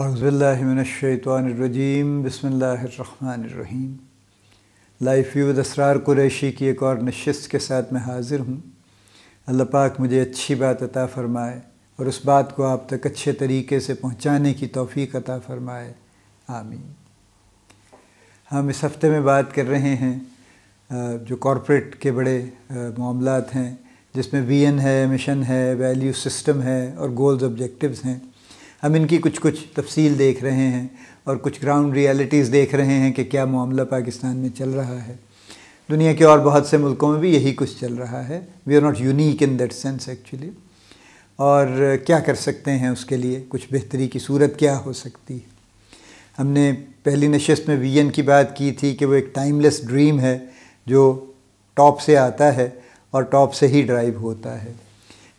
अज़बिल्लिनशैतरजीम बसमीम लाइफ यूद असरार कुरैशी की एक और नशस्त के साथ मैं हाज़िर हूँ अल्लाह पाक मुझे अच्छी बात अता फ़रमाए और उस बात को आप तक अच्छे तरीके से पहुँचाने की तोफ़ी अता फ़रमाए आमीन हम इस हफ़्ते में बात कर रहे हैं जो कॉरपोरेट के बड़े मामलत हैं जिसमें वी है मिशन है वैल्यू सिस्टम है और गोल्स ऑब्जेक्टिव्स हैं हम इनकी कुछ कुछ तफसील देख रहे हैं और कुछ ग्राउंड रियलिटीज़ देख रहे हैं कि क्या मामला पाकिस्तान में चल रहा है दुनिया के और बहुत से मुल्कों में भी यही कुछ चल रहा है we are not unique in that sense actually और क्या कर सकते हैं उसके लिए कुछ बेहतरी की सूरत क्या हो सकती है हमने पहली नशस्त में वी की बात की थी कि वो एक टाइमलेस ड्रीम है जो टॉप से आता है और टॉप से ही ड्राइव होता है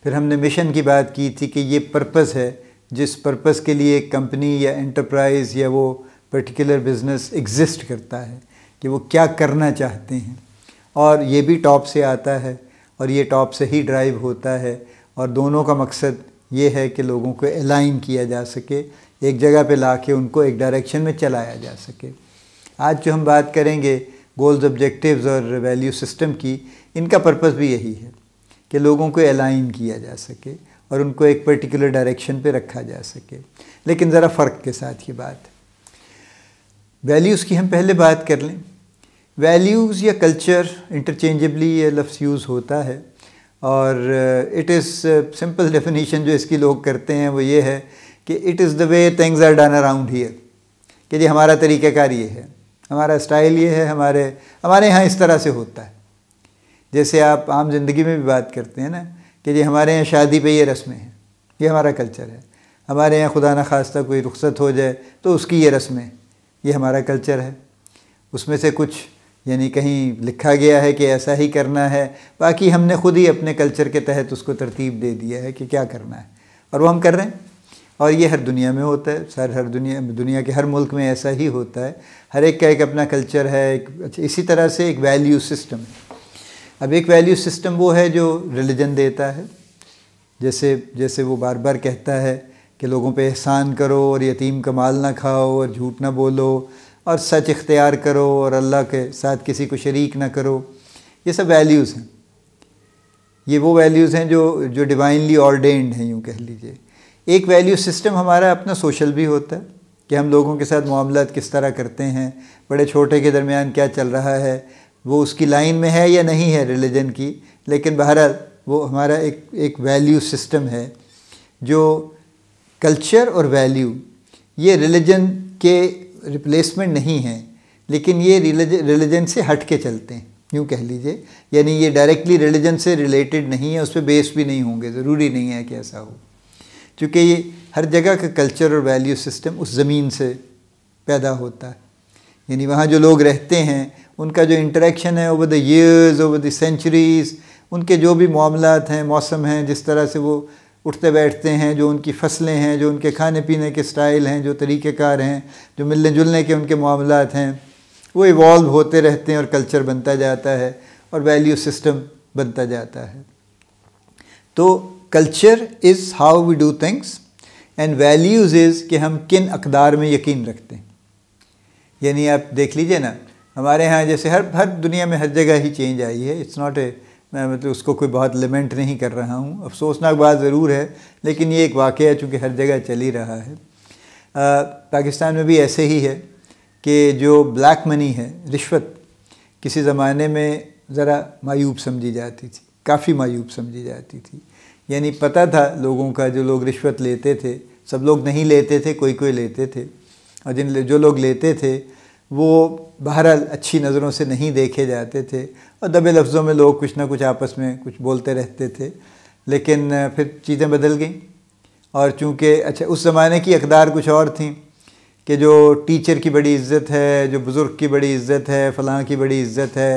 फिर हमने मिशन की बात की थी कि ये पर्पस है जिस पर्पस के लिए एक कंपनी या एंटरप्राइज़ या वो पर्टिकुलर बिज़नेस एग्जिस्ट करता है कि वो क्या करना चाहते हैं और ये भी टॉप से आता है और ये टॉप से ही ड्राइव होता है और दोनों का मकसद ये है कि लोगों को अलाइन किया जा सके एक जगह पे ला के उनको एक डायरेक्शन में चलाया जा सके आज जो हम बात करेंगे गोल्स ऑब्जेक्टिव्स और वैल्यू सिस्टम की इनका पर्पस भी यही है कि लोगों को अलाइन किया जा सके और उनको एक पर्टिकुलर डायरेक्शन पे रखा जा सके लेकिन ज़रा फ़र्क के साथ ये बात वैल्यूज़ की हम पहले बात कर लें वैल्यूज़ या कल्चर इंटरचेंजेबली ये लफ्स यूज़ होता है और इट इज़ सिंपल डेफिनेशन जो इसकी लोग करते हैं वो ये है कि it is the way things are done around here कि जी हमारा तरीक़ाकार ये है हमारा स्टाइल ये है हमारे हमारे यहाँ इस तरह से होता है जैसे आप आम जिंदगी में भी बात करते हैं ना कि जी हमारे यहाँ शादी पे ये रस्में हैं ये हमारा कल्चर है हमारे यहाँ खुदा न खास्ता कोई रुख्सत हो जाए तो उसकी ये रस्में ये हमारा कल्चर है उसमें से कुछ यानी कहीं लिखा गया है कि ऐसा ही करना है बाकी हमने खुद ही अपने कल्चर के तहत उसको तरतीब दे दिया है कि क्या करना है और वो हम कर रहे हैं और ये हर दुनिया में होता है सर हर दुनिया दुनिया के हर मुल्क में ऐसा ही होता है हर एक का एक अपना कल्चर है एक अच्छा इसी तरह से एक वैल्यू सिस्टम है अब एक वैल्यू सिस्टम वो है जो रिलीजन देता है जैसे जैसे वो बार बार कहता है कि लोगों पे एहसान करो और यतीम का माल ना खाओ और झूठ ना बोलो और सच इख्तियार करो और अल्लाह के साथ किसी को शरीक ना करो ये सब वैल्यूज़ हैं ये वो वैल्यूज़ हैं जो जो डिवाइनली ऑर्डेंड हैं यूँ कह लीजिए एक वैल्यू सिस्टम हमारा अपना सोशल भी होता है कि हम लोगों के साथ मामला किस तरह करते हैं बड़े छोटे के दरमियान क्या चल रहा है वो उसकी लाइन में है या नहीं है रिलीजन की लेकिन बहरहाल वो हमारा एक एक वैल्यू सिस्टम है जो कल्चर और वैल्यू ये रिलीजन के रिप्लेसमेंट नहीं है लेकिन ये रिलीजन से हट के चलते हैं यूँ कह लीजिए यानी ये डायरेक्टली रिलीजन से रिलेटेड नहीं है उस पर बेस भी नहीं होंगे ज़रूरी नहीं है कि ऐसा हो क्योंकि ये हर जगह का कल्चर और वैल्यू सिस्टम उस ज़मीन से पैदा होता है यानी वहाँ जो लोग रहते हैं उनका जो इंटरेक्शन है over the years over the centuries उनके जो भी मामलात हैं मौसम हैं जिस तरह से वो उठते बैठते हैं जो उनकी फसलें हैं जो उनके खाने पीने के स्टाइल हैं जो तरीक़ेकार हैं जो मिलने जुलने के उनके मामला हैं वो इवॉल्व होते रहते हैं और कल्चर बनता जाता है और वैल्यू सिस्टम बनता जाता है तो culture is how we do things and values is कि हम किन अकदार में यकीन रखते हैं यानी आप देख लीजिए ना हमारे यहाँ जैसे हर हर दुनिया में हर जगह ही चेंज आई है इट्स नॉट ए मैं मतलब उसको कोई बहुत लिमेंट नहीं कर रहा हूँ अफसोसनाक बात ज़रूर है लेकिन ये एक वाक़ है चूँकि हर जगह चल ही रहा है आ, पाकिस्तान में भी ऐसे ही है कि जो ब्लैक मनी है रिश्वत किसी ज़माने में ज़रा मायूब समझी जाती थी काफ़ी मायूब समझी जाती थी यानी पता था लोगों का जो लोग रिश्वत लेते थे सब लोग नहीं लेते थे कोई कोई लेते थे और जिन जो लोग लेते थे वो बहरहाल अच्छी नज़रों से नहीं देखे जाते थे और दबे लफ्ज़ों में लोग कुछ ना कुछ आपस में कुछ बोलते रहते थे लेकिन फिर चीज़ें बदल गईं और चूँकि अच्छा उस ज़माने की अकदार कुछ और थी कि जो टीचर की बड़ी इज्जत है जो बुज़ुर्ग की बड़ी इज्जत है फ़लाँ की बड़ी इज्जत है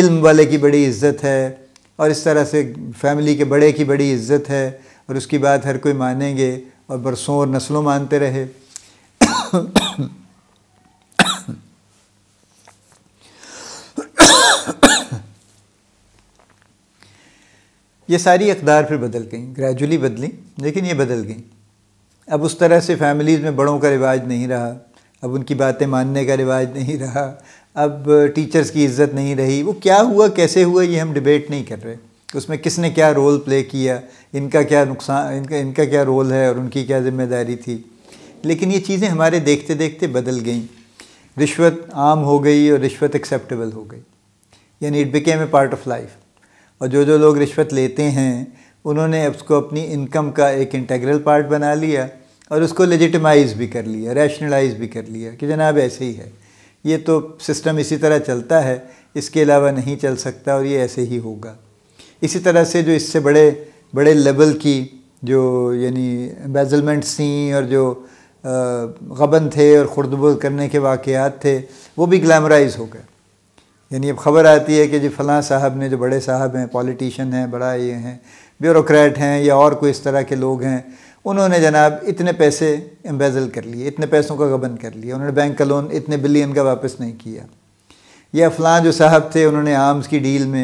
इल्म वाले की बड़ी इज्जत है और इस तरह से फैमिली के बड़े की बड़ी इज्जत है और उसकी बात हर कोई मानेंगे और बरसों और नस्लों मानते रहे ये सारी अकदार फिर बदल गई ग्रेजुअली बदली लेकिन ये बदल गई अब उस तरह से फैमिलीज़ में बड़ों का रिवाज नहीं रहा अब उनकी बातें मानने का रिवाज नहीं रहा अब टीचर्स की इज्जत नहीं रही वो क्या हुआ कैसे हुआ ये हम डिबेट नहीं कर रहे उसमें किसने क्या रोल प्ले किया इनका क्या नुकसान इनका इनका क्या रोल है और उनकी क्या जिम्मेदारी थी लेकिन ये चीज़ें हमारे देखते देखते बदल गईं रिश्वत आम हो गई और रिश्वत एक्सेप्टेबल हो गई यानी it became a part of life और जो जो लोग रिश्वत लेते हैं उन्होंने उसको अपनी इनकम का एक इंटेग्रल पार्ट बना लिया और उसको लेजिटिमाइज भी कर लिया रैशनलाइज भी कर लिया कि जनाब ऐसे ही है ये तो सिस्टम इसी तरह चलता है इसके अलावा नहीं चल सकता और ये ऐसे ही होगा इसी तरह से जो इससे बड़े बड़े लेवल की जो यानी एम्बेजलमेंट्स थी और जो गबन थे और खुरदबुल करने के वाक़ात थे वो भी ग्लैमराइज हो गए यानी अब खबर आती है कि जी फलां साहब ने जो बड़े साहब हैं पॉलिटिशियन हैं बड़ा ये हैं ब्यूरोक्रेट हैं या और कोई इस तरह के लोग हैं उन्होंने जनाब इतने पैसे एम्बेजल कर लिए इतने पैसों का गबन कर लिया उन्होंने बैंक का लोन इतने बिलियन का वापस नहीं किया या फलां जो साहब थे उन्होंने आर्म्स की डील में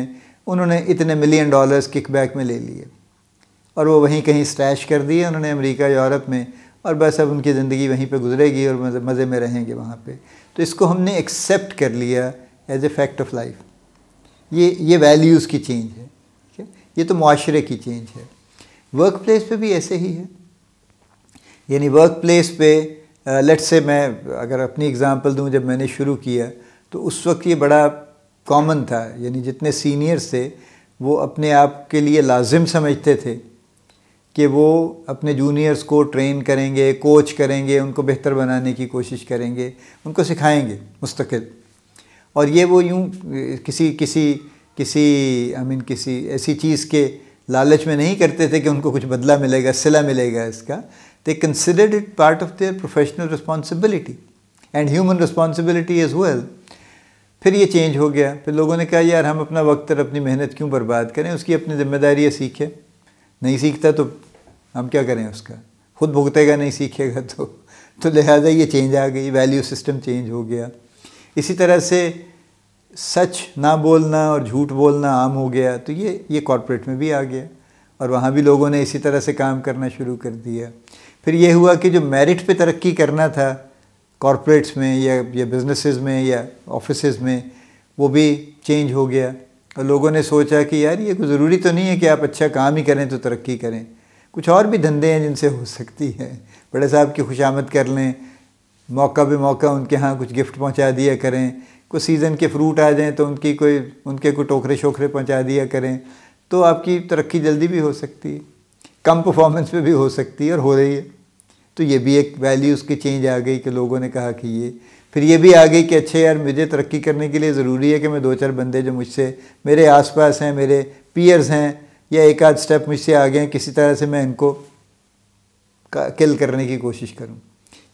उन्होंने इतने मिलियन डॉलर्स किकबैक में ले लिए और वो वहीं कहीं स्टैश कर दिए उन्होंने अमेरिका यूरोप में और बस अब उनकी ज़िंदगी वहीं पे गुजरेगी और मज़े में रहेंगे वहाँ पे तो इसको हमने एक्सेप्ट कर लिया as a fact of life ये ये वैल्यूज़ की चेंज है ठीक है ये तो माशरे की चेंज है वर्क प्लेस पर भी ऐसे ही है यानी वर्क प्लेस पे लेट uh, से मैं अगर अपनी एग्ज़ाम्पल दूं जब मैंने शुरू किया तो उस वक्त ये बड़ा कॉमन था यानी जितने सीनियर्स थे वो अपने आप के लिए लाजिम समझते थे कि वो अपने जूनियर्स को ट्रेन करेंगे कोच करेंगे उनको बेहतर बनाने की कोशिश करेंगे उनको सिखाएंगे मुस्तकिल और ये वो यूँ किसी किसी किसी आई मीन किसी ऐसी चीज़ के लालच में नहीं करते थे कि उनको कुछ बदला मिलेगा सिला मिलेगा इसका they considered it part of their professional responsibility and human responsibility is well फिर ये चेंज हो गया फिर लोगों ने कहा यार हम अपना वक्त और अपनी मेहनत क्यों बर्बाद करें उसकी अपनी जिम्मेदारी सीखे नहीं सीखता तो हम क्या करें उसका खुद भुगतेगा नहीं सीखेगा तो तो लिहाजा ये चेंज आ गई वैल्यू सिस्टम चेंज हो गया इसी तरह से सच ना बोलना और झूठ बोलना आम हो गया तो ये ये कॉरपोरेट में भी आ गया और वहाँ भी लोगों ने इसी तरह से काम करना शुरू कर दिया फिर ये हुआ कि जो मेरिट पे तरक्की करना था कॉरपोरेट्स में या या बिजनेसेस में या ऑफिस में वो भी चेंज हो गया और लोगों ने सोचा कि यार ये कोई तो ज़रूरी तो नहीं है कि आप अच्छा काम ही करें तो तरक्की करें कुछ और भी धंधे हैं जिनसे हो सकती है बड़े साहब की खुशामद कर लें मौका बे मौका उनके यहाँ कुछ गिफ्ट पहुँचा दिया करें कुछ सीज़न के फ्रूट आ जाएँ तो उनकी कोई उनके कोई टोकरे शोकरे पहुँचा दिया करें तो आपकी तरक्की जल्दी भी हो सकती है कम परफॉर्मेंस पे भी हो सकती है और हो रही है तो ये भी एक वैल्यूज़ की चेंज आ गई कि लोगों ने कहा कि ये फिर ये भी आ गई कि अच्छे यार मुझे तरक्की करने के लिए ज़रूरी है कि मैं दो चार बंदे जो मुझसे मेरे आसपास हैं मेरे पीयर्स हैं या एक आध स्टेप मुझसे आ गए हैं किसी तरह से मैं इनको किल करने की कोशिश करूँ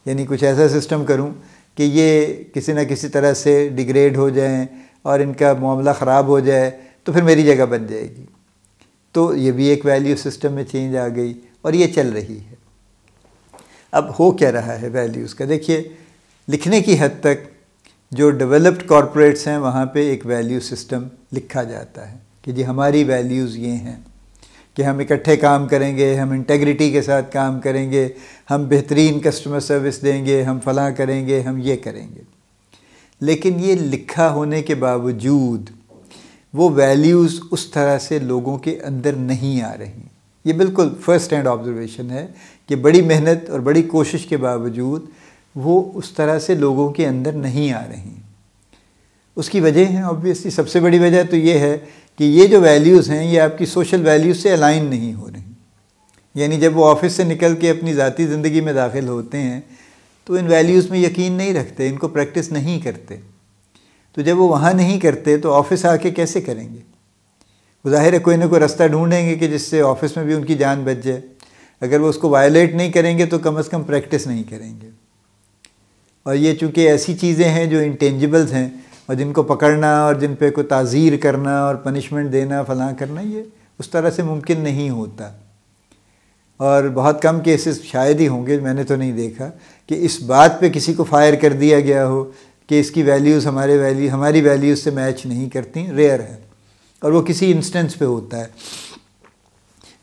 यानी कुछ ऐसा सिस्टम करूं कि ये किसी न किसी तरह से डिग्रेड हो जाएं और इनका मामला ख़राब हो जाए तो फिर मेरी जगह बन जाएगी तो ये भी एक वैल्यू सिस्टम में चेंज आ गई और ये चल रही है अब हो क्या रहा है वैल्यूज़ का देखिए लिखने की हद तक जो डेवलप्ड कॉरपोरेट्स हैं वहाँ पे एक वैल्यू सिस्टम लिखा जाता है कि जी हमारी वैल्यूज़ ये हैं कि हम इकट्ठे काम करेंगे हम इंटेग्रिटी के साथ काम करेंगे हम बेहतरीन कस्टमर सर्विस देंगे हम फलां करेंगे हम ये करेंगे लेकिन ये लिखा होने के बावजूद वो वैल्यूज़ उस तरह से लोगों के अंदर नहीं आ रही ये बिल्कुल फर्स्ट हैंड ऑब्जर्वेशन है कि बड़ी मेहनत और बड़ी कोशिश के बावजूद वो उस तरह से लोगों के अंदर नहीं आ रही उसकी वजह है ऑब्वियसली सबसे बड़ी वजह तो ये है कि ये जो वैल्यूज़ हैं ये आपकी सोशल वैल्यूज़ से अलाइन नहीं हो रही यानी जब वो ऑफिस से निकल के अपनी ज़ाती ज़िंदगी में दाखिल होते हैं तो इन वैल्यूज़ में यकीन नहीं रखते इनको प्रैक्टिस नहीं करते तो जब वो वहाँ नहीं करते तो ऑफिस आके कैसे करेंगे ज़ाहिर है कोई ना कोई रास्ता ढूंढेंगे कि जिससे ऑफिस में भी उनकी जान बच जाए अगर वो उसको वायलेट नहीं करेंगे तो कम अज़ कम प्रैक्टिस नहीं करेंगे और ये चूँकि ऐसी चीज़ें हैं जो इंटेंजिबल्स हैं और जिनको पकड़ना और जिन पे को ताज़ीर करना और पनिशमेंट देना फलां करना ये उस तरह से मुमकिन नहीं होता और बहुत कम केसेस शायद ही होंगे मैंने तो नहीं देखा कि इस बात पे किसी को फायर कर दिया गया हो कि इसकी वैल्यूज़ हमारे वैल्यू हमारी वैल्यूज़ से मैच नहीं करती रेयर है और वो किसी इंस्टेंस पे होता है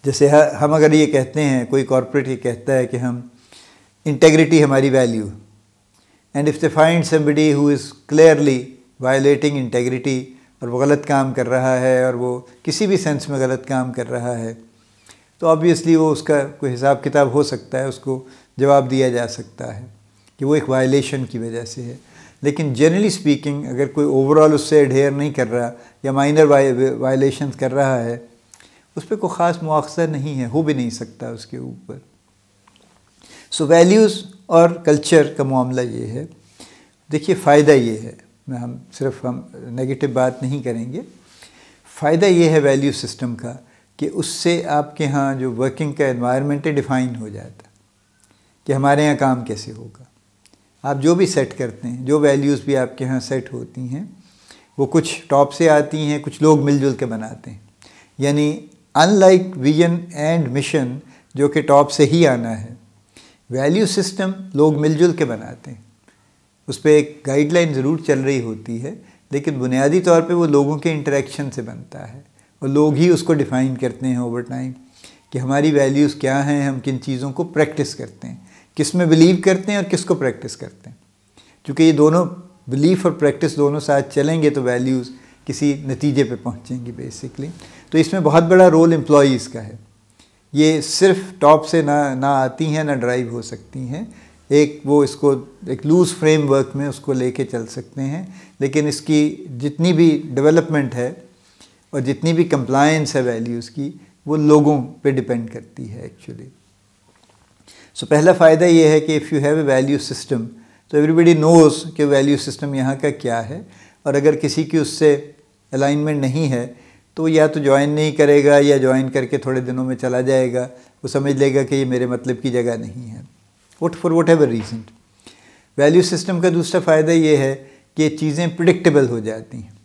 जैसे हम अगर ये कहते हैं कोई कॉरपोरेट ये कहता है कि हम इंटेग्रिटी हमारी value and if they find somebody who is clearly violating integrity और वो गलत काम कर रहा है और वो किसी भी सेंस में गलत काम कर रहा है तो ऑब्वियसली वो उसका कोई हिसाब किताब हो सकता है उसको जवाब दिया जा सकता है कि वो एक वायलेशन की वजह से है लेकिन जनरली स्पीकिंग अगर कोई ओवरऑल उससे ढेर नहीं कर रहा या माइनर वायलेशन कर रहा है उस पर कोई ख़ास मुआवजा नहीं है हो भी नहीं सकता उसके ऊपर सो वैल्यूज़ और कल्चर का मामला ये है देखिए फ़ायदा ये है में हम सिर्फ हम नेगेटिव बात नहीं करेंगे फ़ायदा ये है वैल्यू सिस्टम का कि उससे आपके यहाँ जो वर्किंग का इन्वायरमेंट है डिफ़ाइन हो जाता कि हमारे यहाँ काम कैसे होगा आप जो भी सेट करते हैं जो वैल्यूज़ भी आपके यहाँ सेट होती हैं वो कुछ टॉप से आती हैं कुछ लोग मिलजुल के बनाते हैं यानी अनलाइक विजन एंड मिशन जो कि टॉप से ही आना है वैल्यू सिस्टम लोग मिलजुल के बनाते हैं उस पर एक गाइडलाइन ज़रूर चल रही होती है लेकिन बुनियादी तौर पे वो लोगों के इंटरेक्शन से बनता है और लोग ही उसको डिफ़ाइन करते हैं ओवर टाइम कि हमारी वैल्यूज़ क्या हैं हम किन चीज़ों को प्रैक्टिस करते हैं किस में बिलीव करते हैं और किसको प्रैक्टिस करते हैं क्योंकि ये दोनों बिलीफ और प्रैक्टिस दोनों साथ चलेंगे तो वैल्यूज़ किसी नतीजे पे पहुँचेंगी बेसिकली तो इसमें बहुत बड़ा रोल एम्प्लॉज़ का है ये सिर्फ टॉप से ना ना आती हैं ना ड्राइव हो सकती हैं एक वो इसको एक लूज़ फ्रेमवर्क में उसको लेके चल सकते हैं लेकिन इसकी जितनी भी डेवलपमेंट है और जितनी भी कंप्लायंस है वैल्यूज़ की वो लोगों पे डिपेंड करती है एक्चुअली सो so, पहला फ़ायदा ये है कि if you have a value system तो एवरीबडी नोज़ कि वैल्यू सिस्टम यहाँ का क्या है और अगर किसी की उससे अलाइनमेंट नहीं है तो या तो ज्वाइन नहीं करेगा या ज्वाइन करके थोड़े दिनों में चला जाएगा वो समझ लेगा कि ये मेरे मतलब की जगह नहीं है what for whatever reason value system का दूसरा फ़ायदा ये है कि चीज़ें प्रडिक्टेबल हो जाती हैं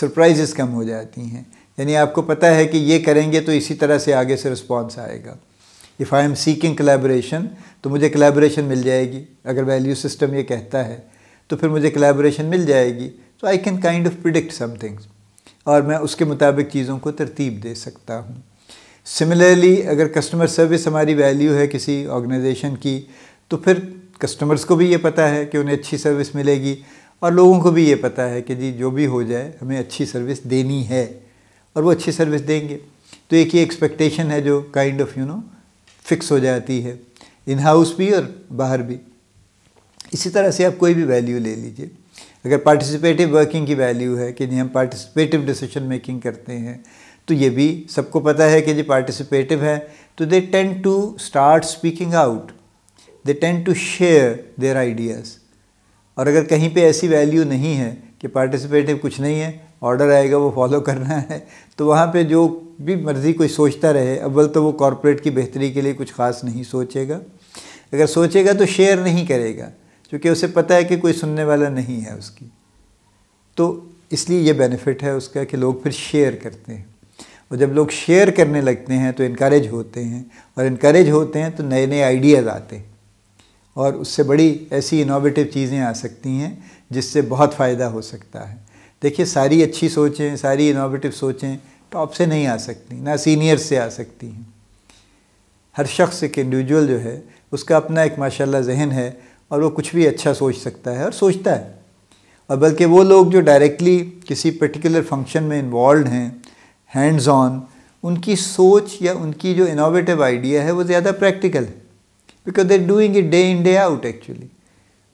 सरप्राइजेस कम हो जाती हैं यानी आपको पता है कि ये करेंगे तो इसी तरह से आगे से रिस्पॉन्स आएगा if I am seeking collaboration तो मुझे कलेबोरेशन मिल जाएगी अगर वैल्यू सिस्टम ये कहता है तो फिर मुझे कलेबोरेशन मिल जाएगी तो I can kind of predict things और मैं उसके मुताबिक चीज़ों को तरतीब दे सकता हूँ सिमिलरली अगर कस्टमर सर्विस हमारी वैल्यू है किसी ऑर्गेनाइजेशन की तो फिर कस्टमर्स को भी ये पता है कि उन्हें अच्छी सर्विस मिलेगी और लोगों को भी ये पता है कि जी जो भी हो जाए हमें अच्छी सर्विस देनी है और वो अच्छी सर्विस देंगे तो एक ये एक्सपेक्टेशन है जो kind of you know fix हो जाती है इन हाउस भी और बाहर भी इसी तरह से आप कोई भी वैल्यू ले लीजिए अगर पार्टिसिपेटिव वर्किंग की वैल्यू है कि जी हम पार्टिसिपेटिव डिसीजन मेकिंग करते हैं तो ये भी सबको पता है कि जी पार्टिसिपेटिव है तो they tend to start speaking out they tend to share their ideas और अगर कहीं पे ऐसी वैल्यू नहीं है कि पार्टिसिपेटिव कुछ नहीं है ऑर्डर आएगा वो फॉलो करना है तो वहाँ पे जो भी मर्ज़ी कोई सोचता रहे अव्वल तो वो कॉरपोरेट की बेहतरी के लिए कुछ ख़ास नहीं सोचेगा अगर सोचेगा तो शेयर नहीं करेगा क्योंकि उसे पता है कि कोई सुनने वाला नहीं है उसकी तो इसलिए ये बेनिफिट है उसका कि लोग फिर शेयर करते हैं और जब लोग शेयर करने लगते हैं तो इनक्रेज होते हैं और इनक्रेज होते हैं तो नए नए आइडियाज़ आते हैं और उससे बड़ी ऐसी इनोवेटिव चीज़ें आ सकती हैं जिससे बहुत फ़ायदा हो सकता है देखिए सारी अच्छी सोचें सारी इनोवेटिव सोचें टॉप तो से नहीं आ सकती ना सीनियर से आ सकती हैं हर शख्स एक इंडिविजुअल जो है उसका अपना एक माशाल्लाह जहन है और वो कुछ भी अच्छा सोच सकता है और सोचता है और बल्कि वो लोग जो डायरेक्टली किसी पर्टिकुलर फंक्शन में इन्वॉल्व हैं हैंड्स ऑन उनकी सोच या उनकी जो इनोवेटिव आइडिया है वो ज़्यादा प्रैक्टिकल है because they doing it day in day out actually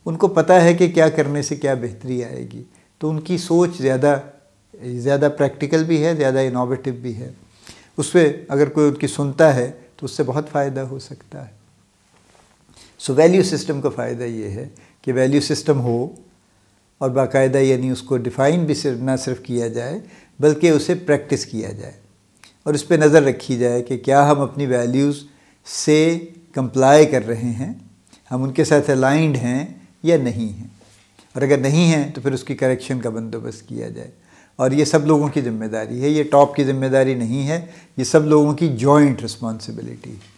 उनको पता है कि क्या करने से क्या बेहतरी आएगी तो उनकी सोच ज़्यादा ज़्यादा प्रैक्टिकल भी है ज़्यादा इनोवेटिव भी है उस पर अगर कोई उनकी सुनता है तो उससे बहुत फ़ायदा हो सकता है सो वैल्यू सिस्टम का फ़ायदा ये है कि वैल्यू सिस्टम हो और बाकायदा यानी उसको डिफ़ाइन भी सिर्फ ना सिर्फ किया जाए बल्कि उसे प्रैक्टिस किया जाए और उस पर नज़र रखी जाए कि क्या हम अपनी वैल्यूज़ से कंप्लाई कर रहे हैं हम उनके साथ अलाइंड हैं या नहीं हैं और अगर नहीं हैं तो फिर उसकी करेक्शन का बंदोबस्त किया जाए और ये सब लोगों की जिम्मेदारी है ये टॉप की जिम्मेदारी नहीं है ये सब लोगों की जॉइंट रिस्पॉन्सिबिलिटी है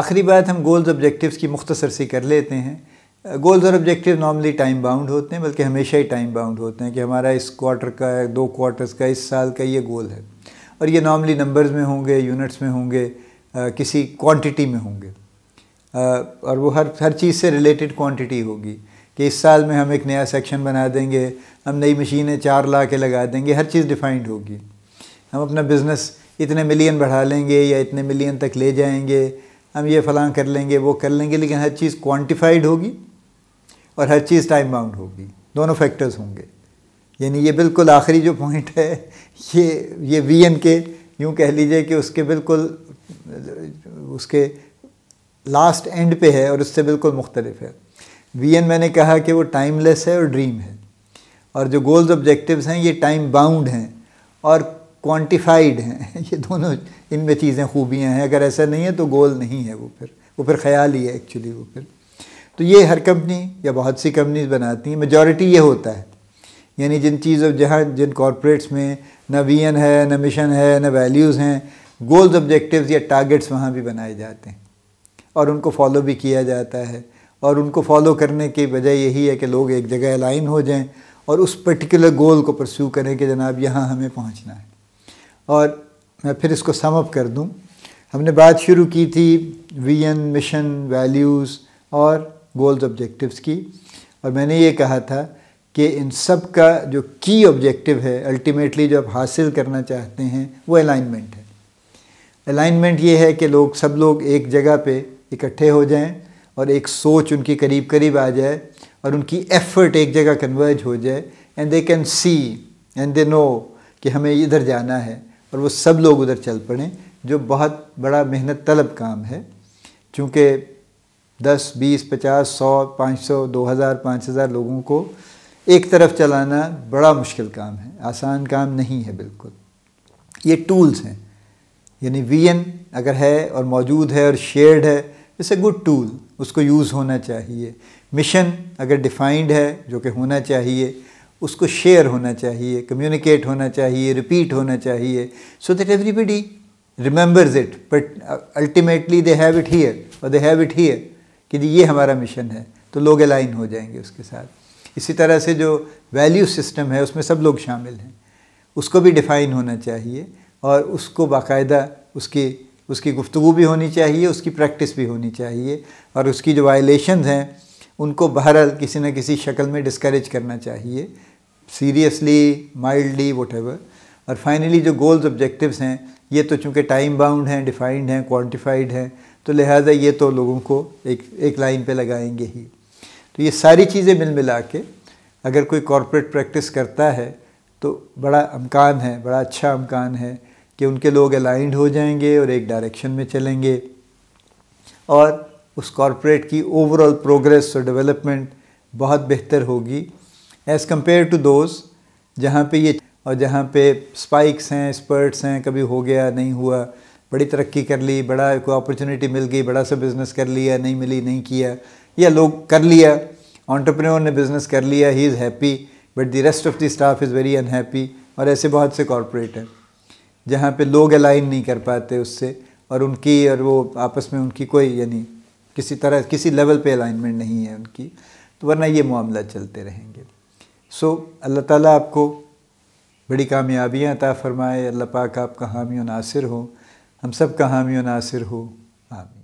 आखिरी बात हम गोल्स ऑब्जेक्टिव्स की मुख्तसर सी कर लेते हैं गोल्स और ऑब्जेक्टिव नॉर्मली टाइम बाउंड होते हैं बल्कि हमेशा ही टाइम बाउंड होते हैं कि हमारा इस क्वार्टर का दो क्वार्टर्स का इस साल का ये गोल है और ये नॉर्मली नंबर्स में होंगे यूनिट्स में होंगे किसी क्वांटिटी में होंगे और वो हर हर चीज़ से रिलेटेड क्वांटिटी होगी कि इस साल में हम एक नया सेक्शन बना देंगे हम नई मशीनें चार ला के लगा देंगे हर चीज़ डिफाइंड होगी हम अपना बिज़नेस इतने मिलियन बढ़ा लेंगे या इतने मिलियन तक ले जाएंगे हम ये फलां कर लेंगे वो कर लेंगे लेकिन हर चीज़ क्वांटिफाइड होगी और हर चीज़ टाइम बाउंड होगी दोनों फैक्टर्स होंगे यानी ये बिल्कुल आखिरी जो पॉइंट है ये ये वी एन के यूँ कह लीजिए कि उसके बिल्कुल उसके लास्ट एंड पे है और उससे बिल्कुल मुख्तलिफ है वी मैंने कहा कि वो टाइमलेस है और ड्रीम है और जो गोल्स ऑब्जेक्टिव्स हैं ये टाइम बाउंड हैं और क्वांटिफाइड हैं ये दोनों इनमें चीज़ें खूबियां हैं अगर ऐसा नहीं है तो गोल नहीं है वो फिर वो फिर ख्याल ही है एक्चुअली वो फिर तो ये हर कंपनी या बहुत सी कंपनीज बनाती हैं मेजॉरिटी ये होता है यानी जिन चीज़ों जहाँ जिन कॉरपोरेट्स में न वी है न मिशन है न वैल्यूज़ हैं गोल्स ऑब्जेक्टिव्स या टारगेट्स वहाँ भी बनाए जाते हैं और उनको फॉलो भी किया जाता है और उनको फॉलो करने की वजह यही है कि लोग एक जगह अलाइन हो जाएं और उस पर्टिकुलर गोल को परस्यू करें कि जनाब यहाँ हमें पहुँचना है और मैं फिर इसको समअप कर दूँ हमने बात शुरू की थी विजन मिशन वैल्यूज़ और गोल्स ऑब्जेक्टिव्स की और मैंने ये कहा था कि इन सब का जो की ऑब्जेक्टिव है अल्टीमेटली जो आप हासिल करना चाहते हैं वो अलाइनमेंट है अलाइनमेंट ये है कि लोग सब लोग एक जगह पे इकट्ठे हो जाएं और एक सोच उनकी करीब करीब आ जाए और उनकी एफ़र्ट एक जगह कन्वर्ज हो जाए and they can see and they know कि हमें इधर जाना है और वो सब लोग उधर चल पड़ें जो बहुत बड़ा मेहनत तलब काम है चूँकि दस बीस पचास सौ पाँच सौ दो हज़ार पाँच हज़ार लोगों को एक तरफ चलाना बड़ा मुश्किल काम है आसान काम नहीं है बिल्कुल ये टूल्स हैं यानी वी एन अगर है और मौजूद है और शेयर्ड है इट्स ए गुड टूल उसको यूज़ होना चाहिए मिशन अगर डिफाइंड है जो कि होना चाहिए उसको शेयर होना चाहिए कम्युनिकेट होना चाहिए रिपीट होना चाहिए so that everybody remembers it but ultimately they have it here और दे हैव इट हीयर कि ये हमारा मिशन है तो लोग अलाइन हो जाएंगे उसके साथ इसी तरह से जो वैल्यू सिस्टम है उसमें सब लोग शामिल हैं उसको भी डिफ़ाइन होना चाहिए और उसको बाकायदा उसकी उसकी गुफ्तु भी होनी चाहिए उसकी प्रैक्टिस भी होनी चाहिए और उसकी जो वायलेशन हैं उनको बहरहाल किसी न किसी शक्ल में डिस्करेज करना चाहिए सीरियसली माइल्डली वट और फाइनली जो गोल्स ऑब्जेक्टिव्स हैं ये तो चूँकि टाइम बाउंड हैं डिफाइंड हैं क्वान्टिफाइड हैं तो लिहाजा ये तो लोगों को एक एक लाइन पे लगाएंगे ही तो ये सारी चीज़ें मिल मिला के अगर कोई कॉरपोरेट प्रैक्टिस करता है तो बड़ा अमकान है बड़ा अच्छा अमकान है कि उनके लोग अलाइंड हो जाएंगे और एक डायरेक्शन में चलेंगे और उस कॉरपोरेट की ओवरऑल प्रोग्रेस और डेवलपमेंट बहुत बेहतर होगी एज़ कम्पेयर टू दोज जहाँ पे ये और जहाँ पे स्पाइक्स हैं स्पर्ट्स हैं कभी हो गया नहीं हुआ बड़ी तरक्की कर ली बड़ा कोई अपॉर्चुनिटी मिल गई बड़ा सा बिज़नेस कर लिया नहीं मिली नहीं किया या लोग कर लिया ऑन्टरप्रेन्योर ने बिज़नेस कर लिया he is happy but the rest of the staff is very unhappy और ऐसे बहुत से कॉरपोरेट हैं जहाँ पे लोग अलाइन नहीं कर पाते उससे और उनकी और वो आपस में उनकी कोई यानी किसी तरह किसी लेवल पे अलाइनमेंट नहीं है उनकी तो वरना ये मामला चलते रहेंगे सो अल्लाह ताला आपको बड़ी कामयाबियाँ अता फ़रमाए अल्लाह पाक आपका हामी नासिर हो हम सब का हामी नासिर हो आप